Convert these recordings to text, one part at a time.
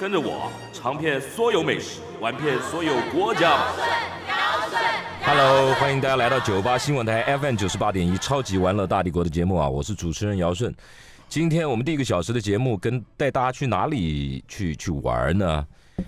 跟着我尝遍所有美食，玩遍所有国家。Hello，欢迎大家来到酒吧新闻台 FM 九十八点一超级玩乐大帝国的节目啊！我是主持人姚顺。今天我们第一个小时的节目，跟带大家去哪里去去玩呢？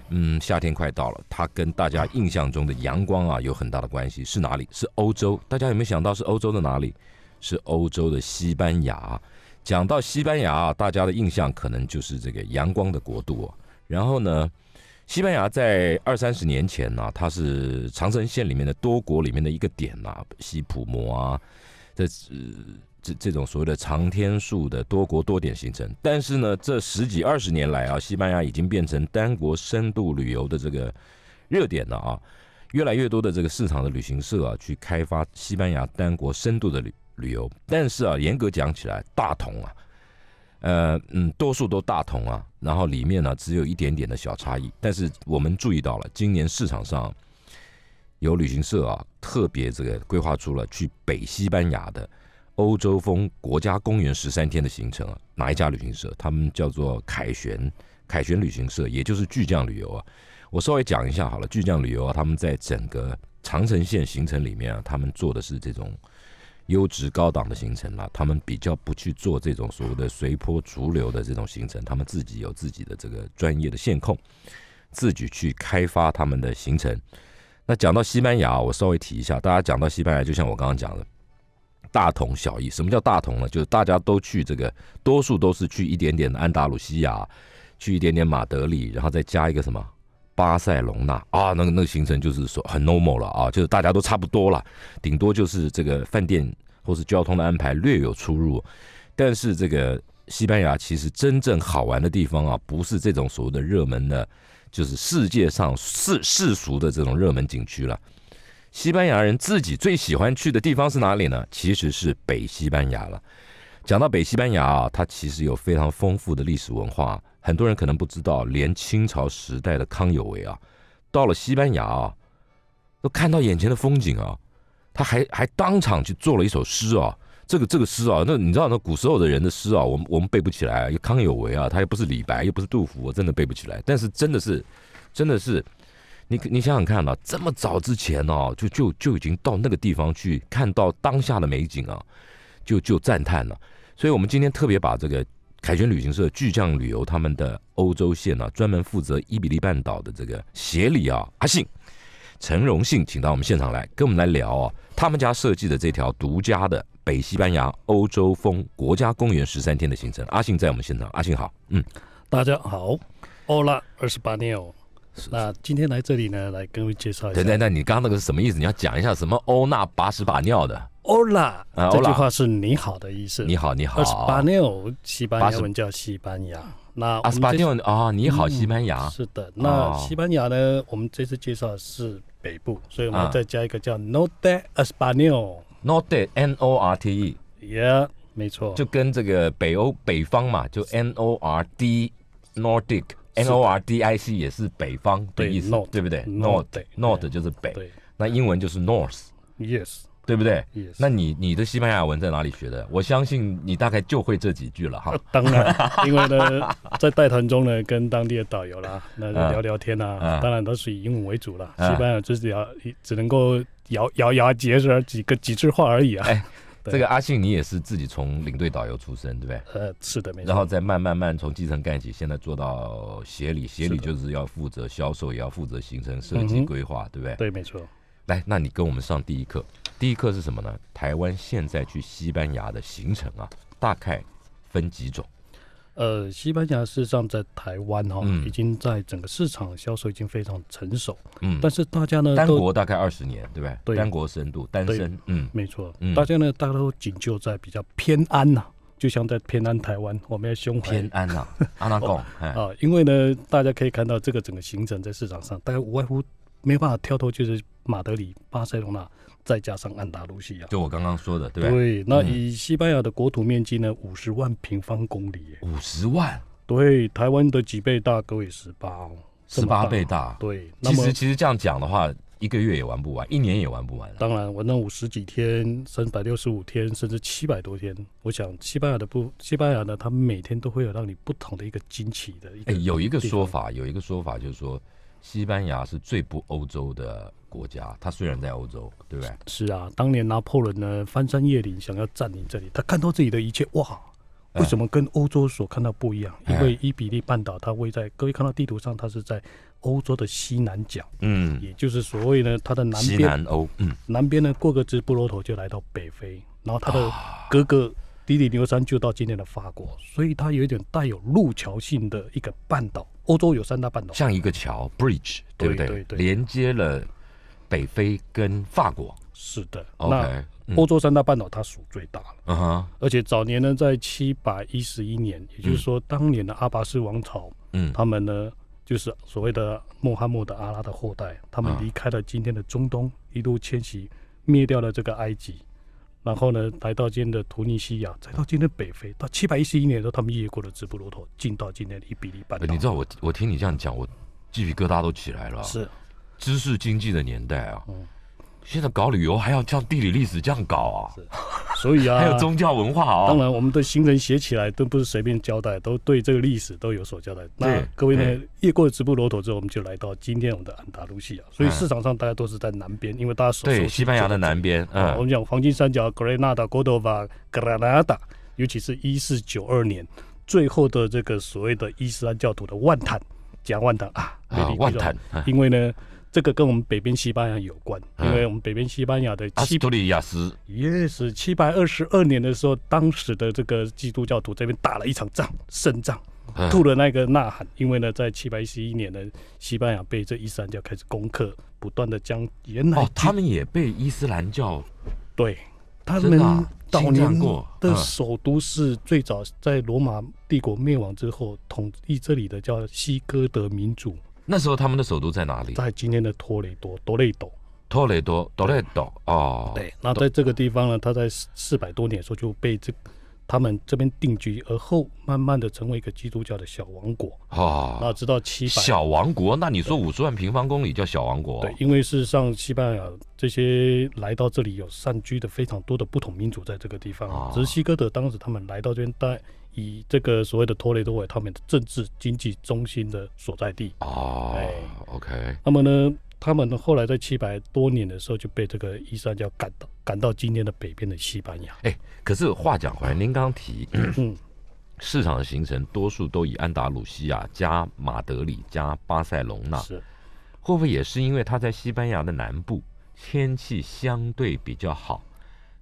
嗯，夏天快到了，它跟大家印象中的阳光啊有很大的关系。是哪里？是欧洲。大家有没有想到是欧洲的哪里？是欧洲的西班牙。讲到西班牙，大家的印象可能就是这个阳光的国度啊。然后呢，西班牙在二三十年前呢，它是长城线里面的多国里面的一个点呐，西普摩啊，这这这种所谓的长天数的多国多点行程。但是呢，这十几二十年来啊，西班牙已经变成单国深度旅游的这个热点了啊，越来越多的这个市场的旅行社啊，去开发西班牙单国深度的旅旅游。但是啊，严格讲起来，大同啊。呃嗯，多数都大同啊，然后里面呢只有一点点的小差异。但是我们注意到了，今年市场上有旅行社啊，特别这个规划出了去北西班牙的欧洲风国家公园十三天的行程啊。哪一家旅行社？他们叫做凯旋凯旋旅行社，也就是巨匠旅游啊。我稍微讲一下好了，巨匠旅游啊，他们在整个长城线行程里面啊，他们做的是这种。优质高档的行程了，他们比较不去做这种所谓的随波逐流的这种行程，他们自己有自己的这个专业的线控，自己去开发他们的行程。那讲到西班牙，我稍微提一下，大家讲到西班牙，就像我刚刚讲的，大同小异。什么叫大同呢？就是大家都去这个，多数都是去一点点的安达鲁西亚，去一点点马德里，然后再加一个什么？巴塞隆纳啊，那个那个行程就是说很 normal 了啊，就是大家都差不多了，顶多就是这个饭店或是交通的安排略有出入。但是这个西班牙其实真正好玩的地方啊，不是这种所谓的热门的，就是世界上世世俗的这种热门景区了。西班牙人自己最喜欢去的地方是哪里呢？其实是北西班牙了。讲到北西班牙啊，它其实有非常丰富的历史文化。很多人可能不知道，连清朝时代的康有为啊，到了西班牙啊，都看到眼前的风景啊，他还还当场去做了一首诗啊。这个这个诗啊，那你知道，那古时候的人的诗啊，我们我们背不起来。康有为啊，他又不是李白，又不是杜甫，我真的背不起来。但是真的是，真的是，你你想想看呐，这么早之前哦，就就就已经到那个地方去看到当下的美景啊，就就赞叹了。所以我们今天特别把这个。凯旋旅行社、巨匠旅游，他们的欧洲线呢，专门负责伊比利半岛的这个协理啊，阿信，陈荣幸请到我们现场来，跟我们来聊哦，他们家设计的这条独家的北西班牙欧洲风国家公园十三天的行程。阿信在我们现场，阿信好，嗯，大家好，欧拉二十八尿，那今天来这里呢，来跟我们介绍一下。等等，那你刚刚那个是什么意思？你要讲一下什么欧娜八十把尿的？Hola，这句话是你好的意思。你好，你好。e s p a n o 西班牙文叫西班牙。那 e s p a n o 啊，你好，西班牙。是的，那西班牙呢？我们这次介绍是北部，所以我们再加一个叫 Norte Espanol，Norte N-O-R-T-E，yeah，没错。就跟这个北欧北方嘛，就 N-O-R-D，Nordic，N-O-R-D-I-C 也是北方的意思，对不对 n o r t h n o r t h 就是北，那英文就是 North。Yes. 对不对？那你你的西班牙文在哪里学的？我相信你大概就会这几句了哈。当然，因为呢，在带团中呢，跟当地的导游啦，那聊聊天啊，当然都是以英文为主了。西班牙只是聊，只能够咬咬牙结舌几个几句话而已啊。哎，这个阿信，你也是自己从领队导游出身，对不对？呃，是的，没错。然后再慢慢慢从基层干起，现在做到协理，协理就是要负责销售，也要负责行程设计规划，对不对？对，没错。来，那你跟我们上第一课。第一课是什么呢？台湾现在去西班牙的行程啊，大概分几种？呃，西班牙事实上在台湾哈，已经在整个市场销售已经非常成熟。嗯，但是大家呢，单国大概二十年，对不对？对，单国深度单身，嗯，没错。嗯，大家呢，大家都仅就在比较偏安呐，就像在偏安台湾，我们要胸怀偏安呐，阿难贡。啊，因为呢，大家可以看到这个整个行程在市场上，大概无外乎。没办法跳脱，就是马德里、巴塞罗那，再加上安达卢西亚。就我刚刚说的，对。对，那以西班牙的国土面积呢，五十万平方公里。五十万，对，台湾的几倍大，各位十八哦。十八倍大，对。其实其实这样讲的话，一个月也玩不完，一年也玩不完。当然，玩那五十几天、三百六十五天，甚至七百多天，我想西班牙的不西班牙呢，它每天都会有让你不同的一个惊奇的。哎，有一个说法，有一个说法就是说。西班牙是最不欧洲的国家，它虽然在欧洲，对不对？是啊，当年拿破仑呢翻山越岭想要占领这里，他看到这里的一切，哇！为什么跟欧洲所看到不一样？因为伊比利半岛它位在各位看到地图上，它是在欧洲的西南角，嗯，也就是所谓呢它的南边，南欧，嗯，南边呢过个直布罗陀就来到北非，然后它的哥哥。迪里牛山就到今天的法国，所以它有一点带有路桥性的一个半岛。欧洲有三大半岛，像一个桥 （bridge），对不对？连接了北非跟法国。是的，那欧洲三大半岛它属最大了。嗯哼。而且早年呢，在七百一十一年，也就是说当年的阿拔斯王朝，嗯，他们呢就是所谓的穆罕默德阿拉的后代，他们离开了今天的中东，一路迁徙，灭掉了这个埃及。然后呢，来到今天的突尼西亚，再到今天的北非，到七百一十一年的时候，他们越过了直布罗陀，进到今天的伊比利岛。你知道我，我听你这样讲，我鸡皮疙瘩都起来了。是，知识经济的年代啊。现在搞旅游还要叫地理历史这样搞啊？是，所以啊，还有宗教文化啊。当然，我们的行程写起来都不是随便交代，都对这个历史都有所交代。那各位呢，越过了直布罗陀之后，我们就来到今天我们的安达卢西亚。所以市场上大家都是在南边，因为大家所悉西班牙的南边嗯我们讲黄金三角格雷纳达、a d a 格拉 r 达，尤其是一四九二年最后的这个所谓的伊斯兰教徒的万坦讲万坦啊啊万坦，因为呢。这个跟我们北边西班牙有关，因为我们北边西班牙的阿图利亚斯，yes，七百二十二年的时候，当时的这个基督教徒这边打了一场仗，胜仗，吐了那个呐喊，因为呢，在七百一十一年呢，西班牙被这伊斯兰教开始攻克，不断的将原来哦，他们也被伊斯兰教，对，他们的早年的首都是最早在罗马帝国灭亡之后，统一这里的叫西哥德民族。那时候他们的首都在哪里？在今天的托雷多，多雷多。托雷多，多雷多，哦。对，那在这个地方呢，他在四四百多年的时候就被这他们这边定居，而后慢慢的成为一个基督教的小王国。哦，那直到七百。小王国？那你说五十万平方公里叫小王国？对，因为是上西班牙这些来到这里有散居的非常多的不同民族在这个地方。只是希哥德当时他们来到这边待。以这个所谓的托雷多为他们的政治经济中心的所在地啊，OK。那么呢，他们后来在七百多年的时候就被这个伊兰教赶到赶到今天的北边的西班牙。哎，可是话讲回来，您刚提，嗯，市场的形成多数都以安达鲁西亚加马德里加巴塞隆纳，是，会不会也是因为它在西班牙的南部天气相对比较好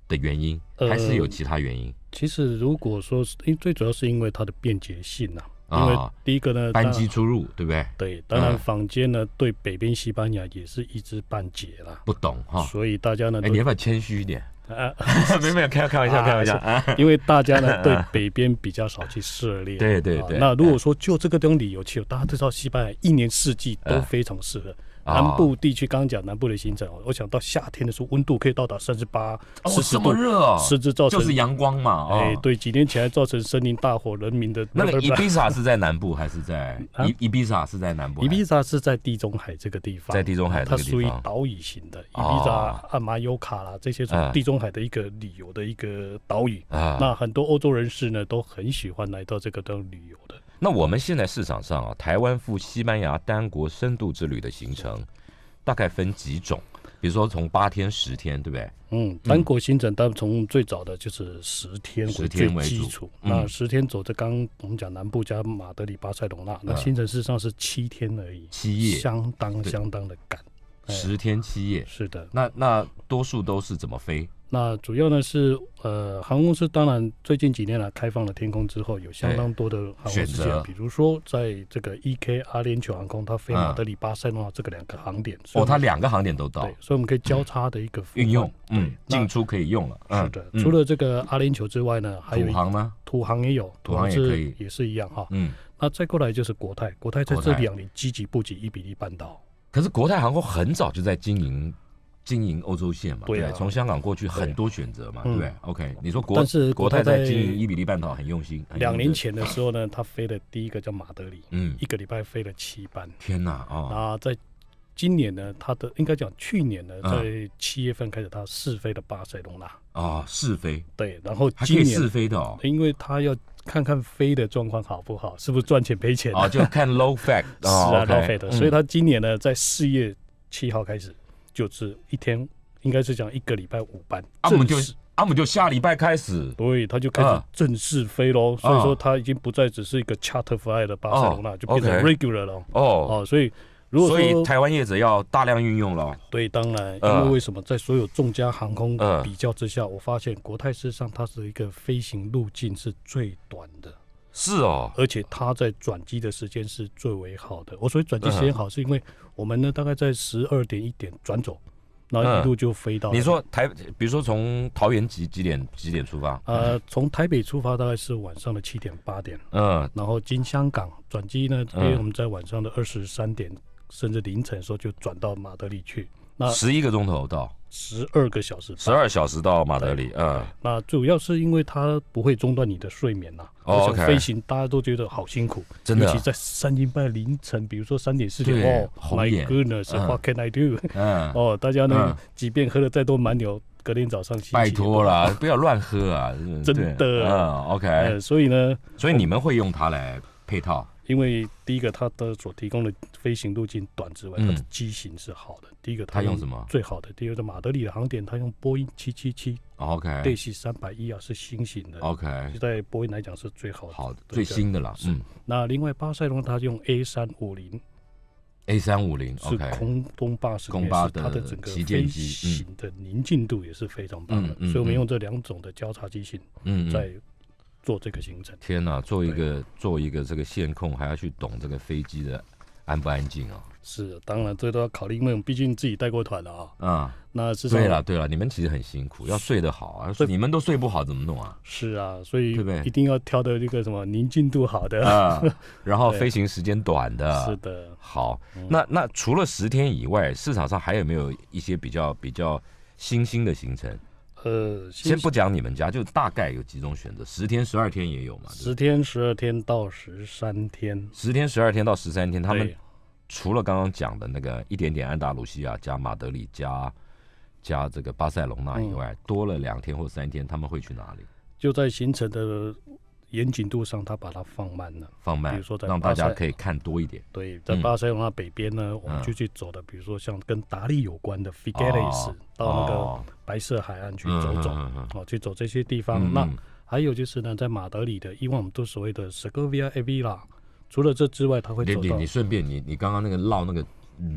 的原因，还是有其他原因？其实，如果说是因为最主要是因为它的便捷性呐，因为第一个呢，班机出入，对不对？对，当然，房间呢对北边西班牙也是一知半解啦，不懂哈。所以大家呢，哎，你要不要谦虚一点啊？没有，没有，开开玩笑，开玩笑。因为大家呢对北边比较少去涉猎，对对对。那如果说就这个东理由去，大家都知道，西班牙一年四季都非常适合。南部地区刚讲南部的行程，我想到夏天的时候温度可以到达三十八、四十度，四造成就是阳光嘛。哎，对，几年前还造成森林大火，人民的。那个 伊比萨是在南部还是在？伊伊比萨是在南部。伊比萨是在地中海这个地方，在地中海，它属于岛屿型的。伊比萨、阿马尤卡啦这些，地中海的一个旅游的一个岛屿。啊，那很多欧洲人士呢都很喜欢来到这个方旅游的。那我们现在市场上啊，台湾赴西班牙单国深度之旅的行程，大概分几种，比如说从八天、十天，对不对？嗯，单国行程，但从最早的就是十天为最基础。那十天走这刚我们讲南部加马德里、巴塞隆纳，那行程事实上是七天而已，七夜，相当相当的赶。十天七夜，是的。那那多数都是怎么飞？那主要呢是呃，航空公司当然最近几年来开放了天空之后，有相当多的事件，比如说在这个 EK 阿联酋航空，它飞马德里、巴塞罗那这个两个航点。哦，它两个航点都到，对，所以我们可以交叉的一个运用，嗯，进出可以用了。是的，除了这个阿联酋之外呢，还有土航吗？土航也有，土航也可以，也是一样哈。嗯，那再过来就是国泰，国泰在这两年积极布局伊比利半岛。可是国泰航空很早就在经营。经营欧洲线嘛，对，从香港过去很多选择嘛，对。OK，你说国但是国泰在经营伊比利半岛很用心。两年前的时候呢，他飞的第一个叫马德里，嗯，一个礼拜飞了七班。天哪！啊，在今年呢，他的应该讲去年呢，在七月份开始他试飞的巴塞隆纳啊，试飞。对，然后今年试飞的哦，因为他要看看飞的状况好不好，是不是赚钱赔钱啊？就看 low fat c 是啊，low fat。所以他今年呢，在四月七号开始。就是一天，应该是讲一个礼拜五班。阿姆就是阿姆，就下礼拜开始，对，他就开始正式飞喽。所以说他已经不再只是一个 charter fly 的巴塞罗那，就变成 regular 了。哦，哦，所以如果所以台湾业者要大量运用了。对，当然，因为为什么在所有众家航空比较之下，我发现国泰事实上它是一个飞行路径是最短的。是哦，而且它在转机的时间是最为好的。我所以转机时间好，是因为。我们呢，大概在十二点一点转走，然后一路就飞到。你说台，比如说从桃园几几点几点出发？呃，从台北出发大概是晚上的七点八点，嗯，然后经香港转机呢，因为我们在晚上的二十三点甚至凌晨的时候就转到马德里去，那十一个钟头到。十二个小时，十二小时到马德里嗯，那主要是因为它不会中断你的睡眠呐。OK。飞行大家都觉得好辛苦，真的。尤其在三点半凌晨，比如说三点四点哦，My goodness，What can I do？嗯 哦，大家呢，即便喝了再多蛮牛，隔天早上起。拜托了，不要乱喝啊！真的。嗯，OK。所以呢？所以你们会用它来配套。因为第一个，它的所提供的飞行路径短之外，它的机型是好的。第一个，它用什么？最好的。第二个，马德里的航点，它用波音七七七。OK。对型三百一啊，是新型的。OK。在波音来讲是最好的。好的，最新的啦。嗯。那另外，巴塞罗那它用 A 三五零。A 三五零。是空中巴士。东巴的。它的整个飞行的宁静度也是非常棒的，所以我们用这两种的交叉机型。嗯嗯。在。做这个行程，天哪！做一个做一个这个线控，还要去懂这个飞机的安不安静啊？是，当然这都要考虑，因为毕竟自己带过团了啊。啊，那对了对了，你们其实很辛苦，要睡得好啊！你们都睡不好怎么弄啊？是啊，所以对不对？一定要挑的这个什么宁静度好的，然后飞行时间短的。是的，好。那那除了十天以外，市场上还有没有一些比较比较新兴的行程？呃，先不讲你们家，就大概有几种选择，十天、十二天也有嘛。十天、十二天到十三天。十天、十二天到十三天，他们除了刚刚讲的那个一点点安达卢西亚加马德里加加这个巴塞隆纳以外，多了两天或三天，他们会去哪里？就在行程的。严谨度上，他把它放慢了，放慢，比如说在大家可以看多一点。对，在巴塞罗那北边呢，我们就去走的，比如说像跟达利有关的 Figueres，到那个白色海岸去走走，哦，去走这些地方。那还有就是呢，在马德里的，以往我们都所谓的 Segovia a v l 啦。除了这之外，他会你你你顺便你你刚刚那个绕那个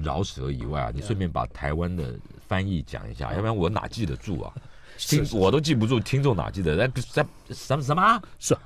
饶舌以外啊，你顺便把台湾的翻译讲一下，要不然我哪记得住啊？听我都记不住，听众哪记得？在在什么什么？是。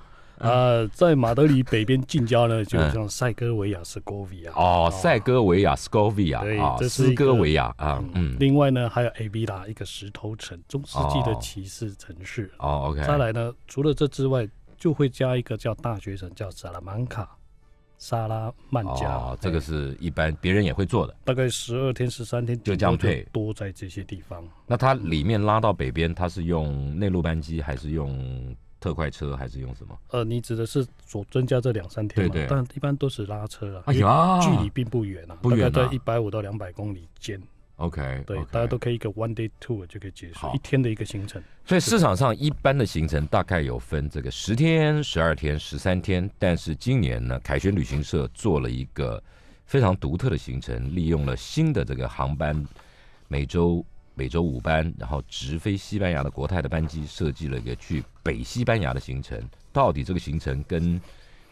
啊，在马德里北边近郊呢，就像塞戈维亚 s 科 g o v i a 哦，塞戈维亚 s 科 g o v i a 啊，斯哥维亚啊，嗯。另外呢，还有 a b 达一个石头城，中世纪的骑士城市哦。OK。再来呢，除了这之外，就会加一个叫大学城，叫萨拉曼卡（萨拉曼加）。这个是一般别人也会做的，大概十二天、十三天就这样，多在这些地方。那它里面拉到北边，它是用内陆班机还是用？特快车还是用什么？呃，你指的是所增加这两三天嘛？对对。但一般都是拉车啊，哎、呀距离并不远啊，大概在一百五到两百公里间。OK，对，大家都可以一个 one day tour 就可以结束一天的一个行程。所以市场上一般的行程大概有分这个十天、十二天、十三天，但是今年呢，凯旋旅行社做了一个非常独特的行程，利用了新的这个航班，每周每周五班，然后直飞西班牙的国泰的班机，设计了一个去。北西班牙的行程到底这个行程跟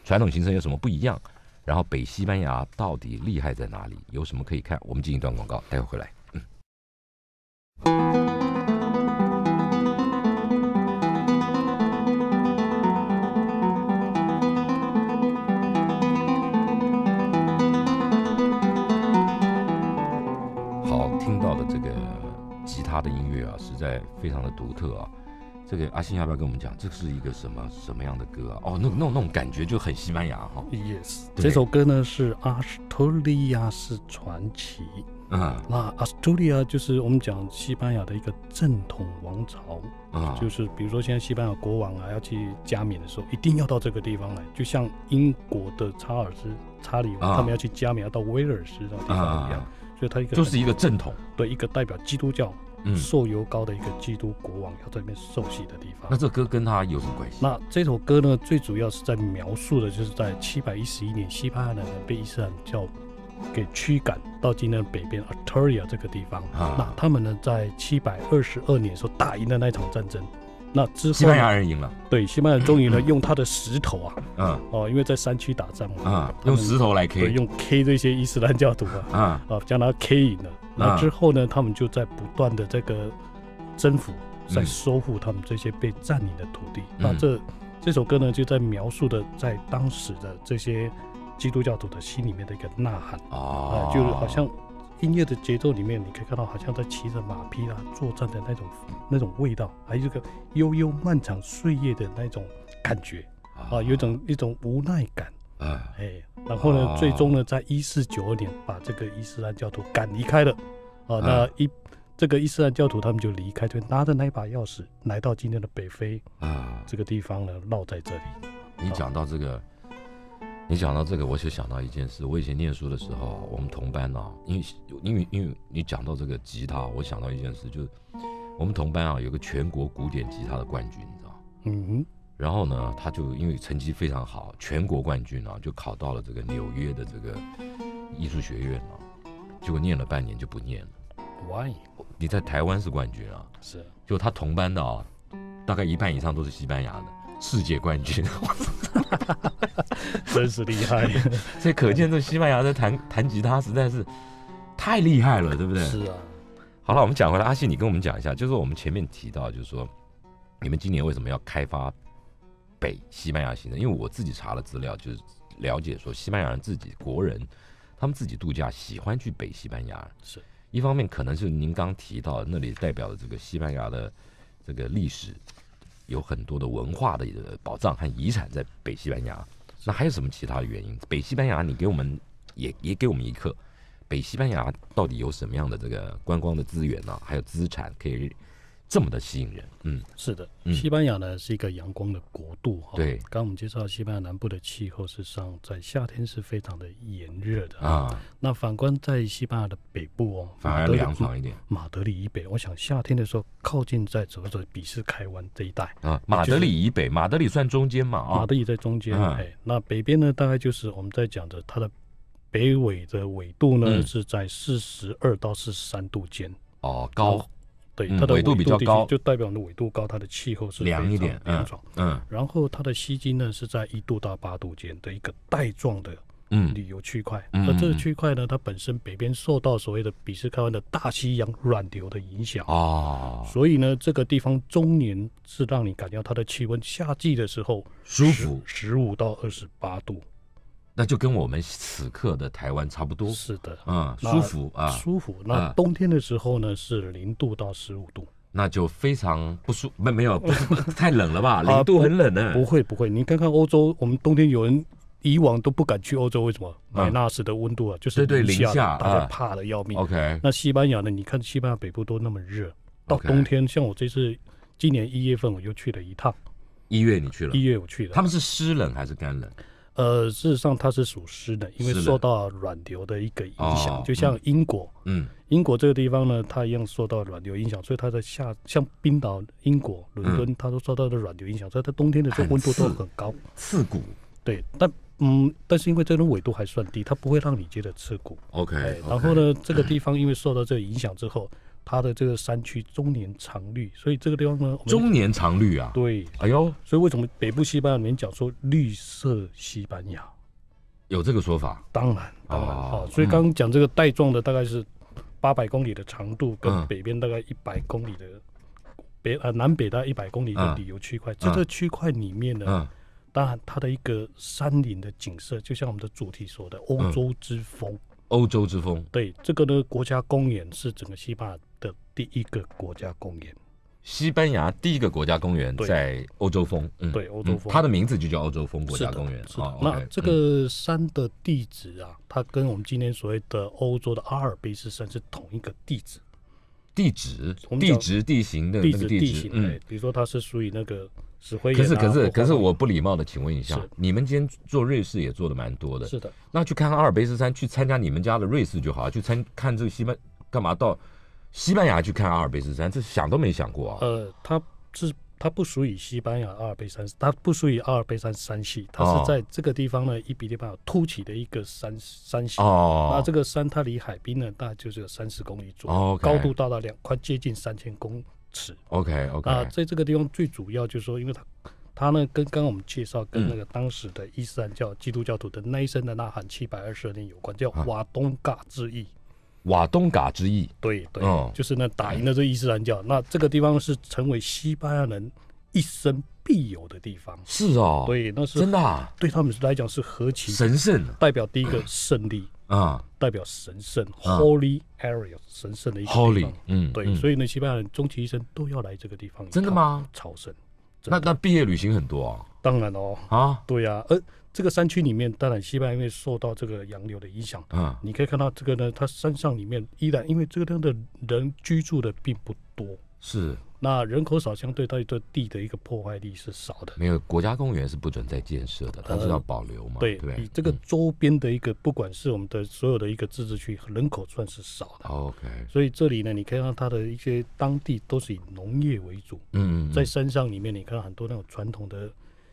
传统行程有什么不一样？然后北西班牙到底厉害在哪里？有什么可以看？我们进一段广告，待会回来。好，听到的这个吉他的音乐啊，实在非常的独特啊。这个阿信要不要跟我们讲，这是一个什么什么样的歌啊？哦，那那种那种感觉就很西班牙哈。Yes，这首歌呢是阿斯图利亚斯传奇。嗯，那阿斯图利亚就是我们讲西班牙的一个正统王朝啊，就是比如说现在西班牙国王啊要去加冕的时候，一定要到这个地方来，就像英国的查尔斯、查理他们要去加冕要到威尔斯那地方一样。所以它一个就是一个正统，对一个代表基督教。嗯，受油膏的一个基督国王要在那边受洗的地方。那这歌跟他有什么关系？那这首歌呢，最主要是在描述的，就是在七百一十一年，西班牙人呢被伊斯兰教给驱赶到今天北边 Atoria 这个地方。啊，那他们呢，在七百二十二年候打赢的那场战争，那之后，西班牙人赢了。对，西班牙人终于呢用他的石头啊，嗯，哦，因为在山区打仗嘛，啊，用石头来 K，用 K 这些伊斯兰教徒啊，啊，将他 K 赢了。那之后呢？他们就在不断的这个征服，在收复他们这些被占领的土地。那这这首歌呢，就在描述的在当时的这些基督教徒的心里面的一个呐喊啊，就好像音乐的节奏里面，你可以看到好像在骑着马匹啊作战的那种那种味道，还有个悠悠漫长岁月的那种感觉啊，有种一种无奈感啊，哎。然后呢？最终呢，在一四九二年，把这个伊斯兰教徒赶离开了。啊，那一这个伊斯兰教徒他们就离开，就拿着那一把钥匙，来到今天的北非啊这个地方呢，落在这里。你讲到这个，你讲到这个，我就想到一件事。我以前念书的时候，我们同班啊，因为因为因为你讲到这个吉他，我想到一件事，就是我们同班啊，有个全国古典吉他的冠军，你知道嗯哼。然后呢，他就因为成绩非常好，全国冠军啊，就考到了这个纽约的这个艺术学院啊，结果念了半年就不念了。Why？你在台湾是冠军啊？是。就他同班的啊，大概一半以上都是西班牙的，世界冠军，真是厉害。所以可见这西班牙在弹弹吉他实在是太厉害了，对不对？是啊。好了，我们讲回来，阿信，你跟我们讲一下，就是我们前面提到，就是说你们今年为什么要开发？北西班牙行程，因为我自己查了资料，就是了解说西班牙人自己国人，他们自己度假喜欢去北西班牙。是一方面，可能是您刚提到那里代表的这个西班牙的这个历史，有很多的文化的宝藏和遗产在北西班牙。那还有什么其他的原因？北西班牙，你给我们也也给我们一课，北西班牙到底有什么样的这个观光的资源呢？还有资产可以。这么的吸引人，嗯，是的，西班牙呢是一个阳光的国度哈。对，刚刚我们介绍西班牙南部的气候是上，在夏天是非常的炎热的啊。那反观在西班牙的北部哦，反而凉爽一点。马德里以北，我想夏天的时候，靠近在走走比斯开湾这一带啊。马德里以北，马德里算中间嘛啊，马德里在中间。哎，那北边呢，大概就是我们在讲的它的北纬的纬度呢，是在四十二到四十三度间哦，高。对，它的纬度比较高，就代表的纬度高，它的气候是凉一点，凉爽。嗯，然后它的西经呢是在一度到八度间的一个带状的旅游区块。那这个区块呢，它本身北边受到所谓的比斯开湾的大西洋暖流的影响啊，所以呢，这个地方中年是让你感觉到它的气温，夏季的时候舒服，十五到二十八度。那就跟我们此刻的台湾差不多。是的，嗯，舒服啊，舒服。那冬天的时候呢，是零度到十五度。那就非常不舒，没没有 太冷了吧？零度很冷呢。不会不会，你看看欧洲，我们冬天有人以往都不敢去欧洲，为什么？买那时的温度啊，就是零下，大家怕的要命。OK，那西班牙呢？你看西班牙北部都那么热，到冬天，像我这次今年一月份我就去了一趟。一月你去了？一月我去了。他们是湿冷还是干冷？呃，事实上它是属实的，因为受到暖流的一个影响，就像英国，嗯，英国这个地方呢，它一样受到暖流影响，所以它在下像冰岛、英国、伦敦，它都受到的暖流影响，所以它冬天的时候温度都很高，刺骨。对，但嗯，但是因为这种纬度还算低，它不会让你觉得刺骨。OK，然后呢，这个地方因为受到这个影响之后。它的这个山区终年常绿，所以这个地方呢，终年常绿啊，对，哎呦，所以为什么北部西班牙里面讲说绿色西班牙，有这个说法？当然，哦，所以刚刚讲这个带状的大概是八百公里的长度，跟北边大概一百公里的北啊南北大概一百公里的旅游区块，这个区块里面呢，当然它的一个山林的景色，就像我们的主题说的欧洲之风。欧洲之风。对这个呢，国家公园是整个西班牙的第一个国家公园。西班牙第一个国家公园在欧洲峰，对欧洲峰，它的名字就叫欧洲峰国家公园。那这个山的地址啊，它跟我们今天所谓的欧洲的阿尔卑斯山是同一个地址。地址，地址，地形的那个地形，嗯，比如说它是属于那个。可是可是可是，我不礼貌的请问一下，你们今天做瑞士也做的蛮多的。是的。那去看看阿尔卑斯山，去参加你们家的瑞士就好。去参看这个西班干嘛到西班牙去看阿尔卑斯山？这想都没想过啊。呃，它是它不属于西班牙阿尔卑斯，它不属于阿尔卑斯山系，它是在这个地方呢一比一八凸起的一个山山系。哦。那这个山它离海滨呢大概就是有三十公里左右，高度达到两快接近三千公。吃，OK OK，啊，在这个地方最主要就是说，因为它，它呢跟刚刚我们介绍跟那个当时的伊斯兰教、基督教徒的那一声的呐喊七百二十二年有关，叫瓦东嘎之役。瓦东嘎之役，对对，就是呢打赢了这伊斯兰教，那这个地方是成为西班牙人一生必有的地方。是哦，对，那是真的，对他们来讲是何其神圣，代表第一个胜利。啊，代表神圣 holy area，神圣的一个 holy，嗯，对，所以呢，西班牙人终其一生都要来这个地方。真的吗？朝圣。那那毕业旅行很多啊。当然哦，啊，对呀。而这个山区里面，当然西班牙因为受到这个洋流的影响，嗯，你可以看到这个呢，它山上里面依然因为这个地方的人居住的并不多。是。那人口少，相对它对地的一个破坏力是少的。没有国家公园是不准再建设的，它是要保留嘛？对，对。你这个周边的一个，不管是我们的所有的一个自治区，人口算是少的。OK。所以这里呢，你可以看到它的一些当地都是以农业为主。嗯嗯。在山上里面，你看很多那种传统的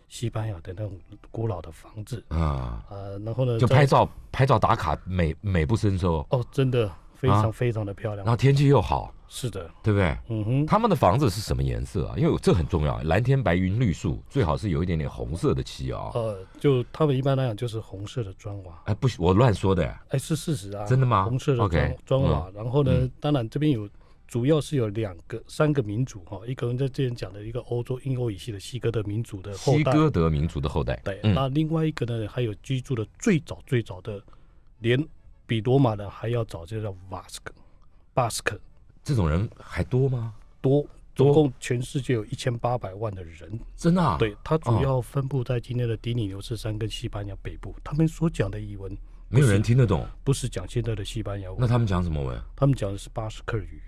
西班牙的那种古老的房子啊啊，然后呢，就拍照拍照打卡，美美不胜收。哦，真的非常非常的漂亮。然后天气又好。是的，对不对？嗯哼，他们的房子是什么颜色啊？因为这很重要。蓝天白云绿树，最好是有一点点红色的漆啊。呃，就他们一般来讲就是红色的砖瓦。哎，不，我乱说的。哎，是事实啊。真的吗？红色的砖砖瓦。然后呢，当然这边有，主要是有两个、三个民族哈，一个人在这边讲的一个欧洲英欧语西的西哥的民族的后代。西哥德民族的后代。对。那另外一个呢，还有居住的最早最早的，连比罗马的还要早，叫瓦斯克，巴斯克。这种人还多吗？多，总共全世界有一千八百万的人，真的？对，它主要分布在今天的迪里牛斯山跟西班牙北部，他们所讲的语文没有人听得懂，不是讲现在的西班牙，文。那他们讲什么文？他们讲的是巴斯克语，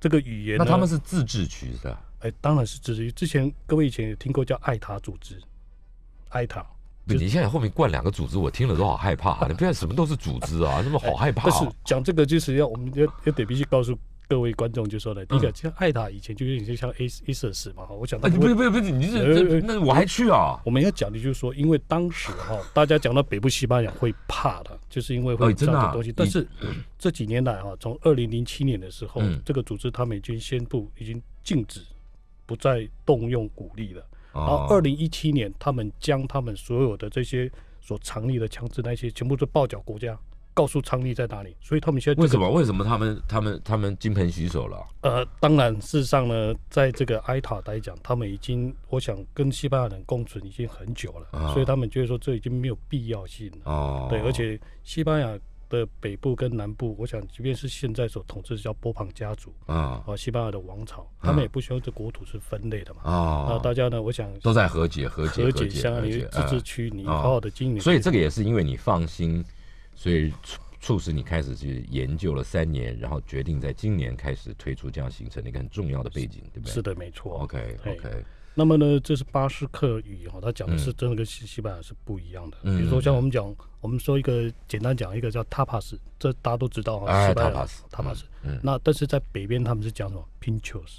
这个语言，那他们是自治区是吧？哎，当然是自治区。之前各位以前也听过叫艾塔组织，艾塔。你现在后面灌两个组织，我听了都好害怕。你不要什么都是组织啊，那么好害怕。但是讲这个就是要，我们要要得必须告诉各位观众，就说的，第一个像爱达以前就有点像 A A 设施嘛。我想，你不不不，你这这那我还去啊。我们要讲的就是说，因为当时哈，大家讲到北部西班牙会怕的，就是因为会这样的东西。但是这几年来哈，从二零零七年的时候，这个组织他们已经宣布已经禁止，不再动用鼓力了。然后，二零一七年，他们将他们所有的这些所藏匿的枪支，那些全部都报缴国家，告诉藏匿在哪里。所以他们现在为什么？为什么他们、他们、他们金盆洗手了？呃，当然，事实上呢，在这个埃塔来讲，他们已经我想跟西班牙人共存已经很久了，所以他们就说这已经没有必要性了。哦，对，而且西班牙。的北部跟南部，我想，即便是现在所统治的叫波旁家族啊，和西班牙的王朝，他们也不希望这国土是分裂的嘛啊。那大家呢，我想都在和解，和解，和解，相当于自治区，你好好的经营。所以这个也是因为你放心，所以促使你开始去研究了三年，然后决定在今年开始推出这样形成的一个很重要的背景，对不对？是的，没错。OK，OK。那么呢，这是巴斯克语哈，它讲的是真的跟西西班牙是不一样的。嗯。比如说像我们讲，我们说一个简单讲一个叫 tapas，这大家都知道哈。哎，tapas，tapas。嗯。那但是在北边他们是讲什么？pinchos。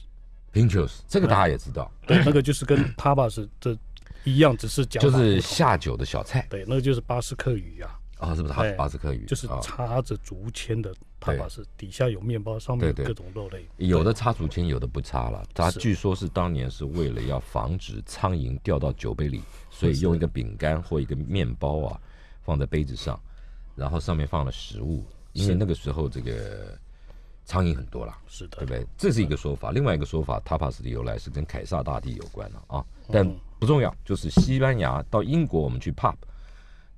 pinchos，这个大家也知道。对。那个就是跟 tapas 这一样，只是讲。就是下酒的小菜。对，那个就是巴斯克语呀。啊，是不是？哈巴斯克鱼就是插着竹签的 t a 斯，是底下有面包，上面有各种肉类。有的插竹签，有的不插了。它据说是当年是为了要防止苍蝇掉到酒杯里，所以用一个饼干或一个面包啊放在杯子上，然后上面放了食物，因为那个时候这个苍蝇很多了，是的，对不对？这是一个说法。另外一个说法塔帕斯的由来是跟凯撒大帝有关了啊，但不重要。就是西班牙到英国，我们去 pop。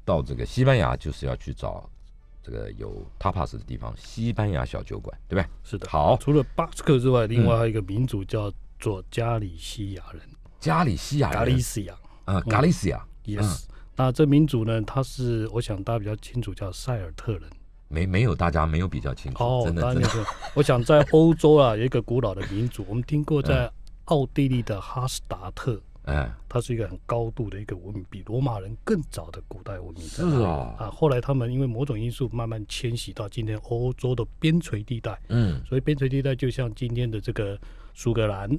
到这个西班牙，就是要去找这个有 tapas 的地方，西班牙小酒馆，对不对？是的。好，除了巴斯克之外，另外还有一个民族叫做加里西亚人。加里西亚人。加里西亚。啊，加里西亚 y yes。那这民族呢？他是我想大家比较清楚，叫塞尔特人。没没有，大家没有比较清楚。好，那真的。我想在欧洲啊，有一个古老的民族，我们听过在 奥地利的哈斯达特。哎，它是一个很高度的一个文明，比罗马人更早的古代文明。是啊，啊，后来他们因为某种因素慢慢迁徙到今天欧洲的边陲地带。嗯，所以边陲地带就像今天的这个苏格兰，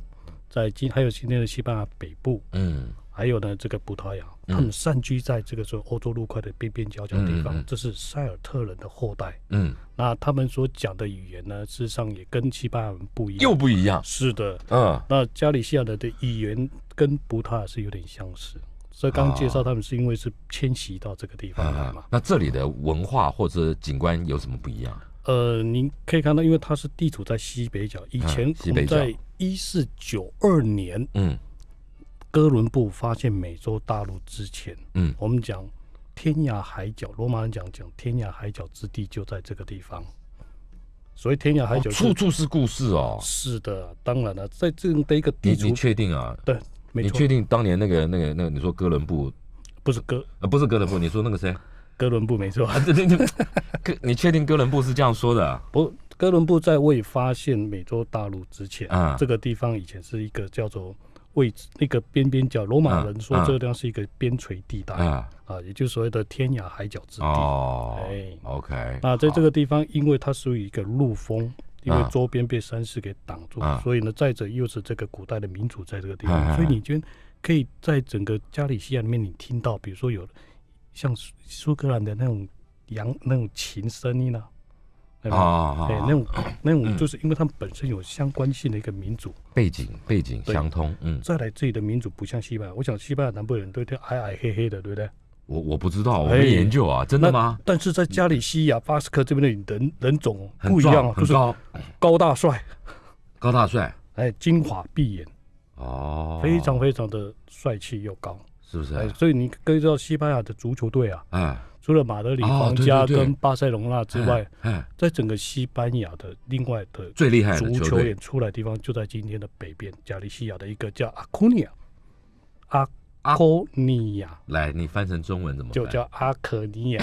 在今还有今天的西班牙北部。嗯，还有呢，这个葡萄牙，他们散居在这个说欧洲陆块的边边角角地方，这是塞尔特人的后代。嗯，那他们所讲的语言呢，事实上也跟西班牙人不一样。又不一样。是的。嗯，那加利西亚的的语言。跟布达是有点相似，所以刚介绍他们是因为是迁徙到这个地方来嘛。那这里的文化或者景观有什么不一样？呃，您可以看到，因为它是地处在西北角。以前我们在一四九二年，嗯，哥伦布发现美洲大陆之前，嗯，我们讲天涯海角，罗马人讲讲天涯海角之地就在这个地方。所以天涯海角处处是故事哦。是的，当然了，在这样的一个地图，你确定啊？对。你确定当年那个那个那个，你说哥伦布不是哥啊？不是哥伦布，你说那个谁？哥伦布没错，这你你，哥，你确定哥伦布是这样说的？不，哥伦布在未发现美洲大陆之前，啊，这个地方以前是一个叫做位置，那个边边角，罗马人说这个地方是一个边陲地带，啊，也就是所谓的天涯海角之地。哦，哎，OK，那在这个地方，因为它属于一个陆风。因为周边被山势给挡住，所以呢，再者又是这个古代的民族在这个地方，所以你觉得可以在整个加里西亚里面，你听到比如说有像苏苏格兰的那种羊那种琴声音呢？啊，哎，那种那种就是因为他们本身有相关性的一个民族背景，背景相通。嗯，再来自己的民族不像西班牙，我想西班牙南部人都都矮矮黑黑的，对不对？我我不知道，我没研究啊，真的吗？但是在加利西亚巴斯克这边的人人种不一样，是高高大帅，高大帅，哎，金华碧眼，哦，非常非常的帅气又高，是不是？所以你可知道西班牙的足球队啊，嗯、除了马德里皇家跟巴塞隆纳之外，嗯，在整个西班牙的另外的最厉害足球员出来地方，就在今天的北边加利西亚的一个叫阿库尼亚，阿。阿科尼亚，来，你翻成中文怎么？就叫阿科尼亚，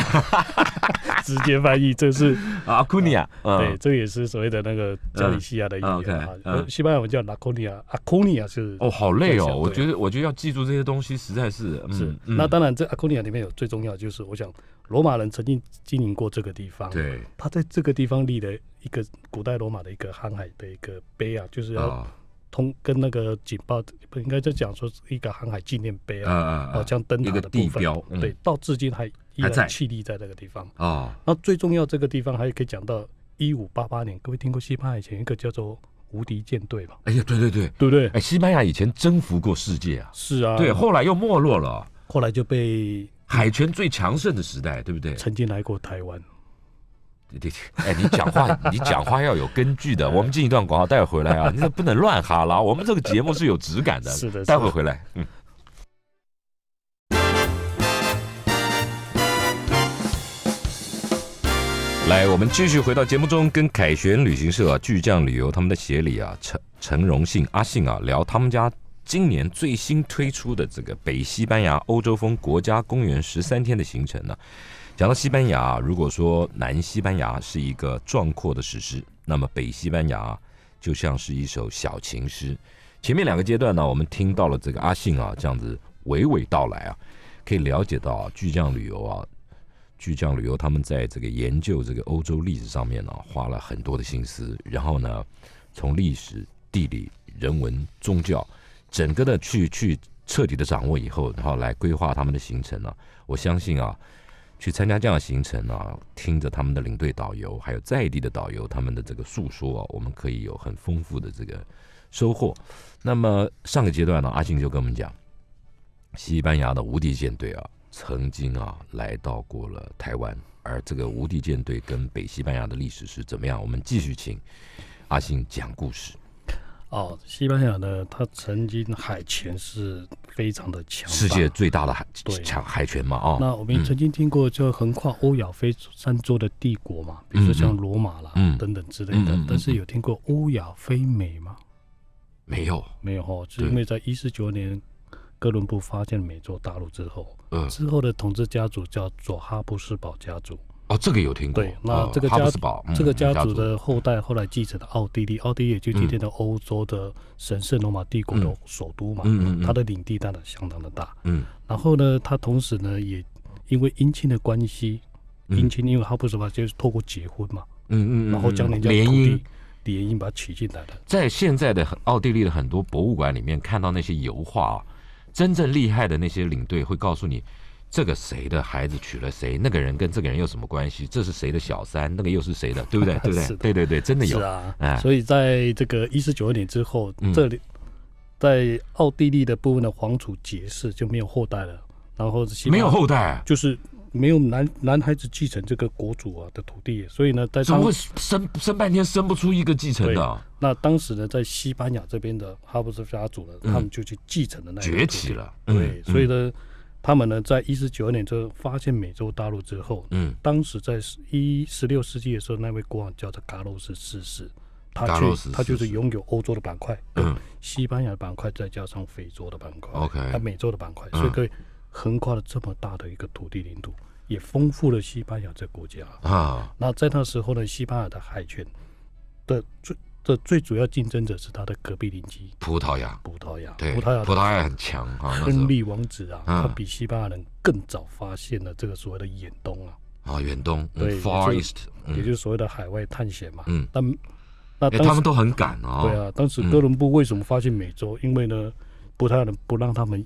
直接翻译，这是阿库尼亚，对，这也是所谓的那个加利西亚的语言啊。西班牙文叫拉库尼亚，阿库尼亚是哦，好累哦，我觉得，我觉得要记住这些东西实在是是。那当然，这阿库尼亚里面有最重要就是，我想罗马人曾经经营过这个地方，对，他在这个地方立了一个古代罗马的一个航海的一个碑啊，就是要。通跟那个警报，不应该在讲说一个航海纪念碑啊，哦，像灯塔的个地标，对，到至今还还在屹立在那个地方啊。那最重要这个地方，还可以讲到一五八八年，各位听过西班牙以前一个叫做无敌舰队吧？哎呀，对对对，对不对？哎，西班牙以前征服过世界啊，是啊，对，后来又没落了，后来就被海权最强盛的时代，对不对？曾经来过台湾。你 哎，你讲话，你讲话要有根据的。我们进一段广告，待会回来啊，你不能乱哈拉。我们这个节目是有质感的，是的。待会回来，嗯。来，我们继续回到节目中，跟凯旋旅行社、巨匠旅游他们的协理啊，陈陈荣信、阿信啊，聊他们家今年最新推出的这个北西班牙欧洲风国家公园十三天的行程呢。讲到西班牙，如果说南西班牙是一个壮阔的史诗，那么北西班牙就像是一首小情诗。前面两个阶段呢，我们听到了这个阿信啊这样子娓娓道来啊，可以了解到巨匠旅游啊，巨匠旅游他们在这个研究这个欧洲历史上面呢花了很多的心思，然后呢，从历史、地理、人文、宗教，整个的去去彻底的掌握以后，然后来规划他们的行程呢，我相信啊。去参加这样的行程啊，听着他们的领队导游，还有在地的导游他们的这个诉说啊，我们可以有很丰富的这个收获。那么上个阶段呢，阿信就跟我们讲，西班牙的无敌舰队啊，曾经啊来到过了台湾，而这个无敌舰队跟北西班牙的历史是怎么样？我们继续请阿信讲故事。哦，西班牙呢，它曾经海权是非常的强，世界最大的海强海权嘛啊。那我们曾经听过就横跨欧亚非三洲的帝国嘛，比如说像罗马啦，等等之类的。但是有听过欧亚非美吗？没有，没有哈，是因为在一四九年哥伦布发现美洲大陆之后，之后的统治家族叫做哈布斯堡家族。哦，这个有听过。对，那这个家族，这个家族的后代后来继承的奥地利，奥地利也就今天的欧洲的神圣罗马帝国的首都嘛。嗯嗯他的领地当然相当的大。嗯，然后呢，他同时呢也因为姻亲的关系，姻亲因为哈布斯堡就是透过结婚嘛，嗯嗯，然后将人家联姻，联姻把他娶进来了。在现在的奥地利的很多博物馆里面看到那些油画，啊，真正厉害的那些领队会告诉你。这个谁的孩子娶了谁？那个人跟这个人有什么关系？这是谁的小三？那个又是谁的？对不对？对不对？对对对，真的有啊！所以在这个一四九二年之后，这里在奥地利的部分的皇储杰释就没有后代了。然后没有后代，就是没有男男孩子继承这个国主啊的土地。所以呢，在怎么会生生半天生不出一个继承的？那当时呢，在西班牙这边的哈布斯家族呢，他们就去继承了那崛起了。对，所以呢。他们呢，在一四九二年就发现美洲大陆之后，嗯，当时在一十六世纪的时候，那位国王叫做卡洛斯四世，他去他就是拥有欧洲的板块，嗯，西班牙的板块，再加上非洲的板块，OK，他美洲的板块，所以可以横跨了这么大的一个土地领土，也丰富了西班牙这国家啊。那在那时候呢，西班牙的海权的最这最主要竞争者是他的隔壁邻居葡萄牙。葡萄牙，对，葡萄牙，葡萄牙很强啊。亨利王子啊，他比西班牙人更早发现了这个所谓的远东啊。啊，远东，对，far east，也就是所谓的海外探险嘛。嗯。那那，他们都很敢哦。对啊。当时哥伦布为什么发现美洲？因为呢，葡萄牙不让他们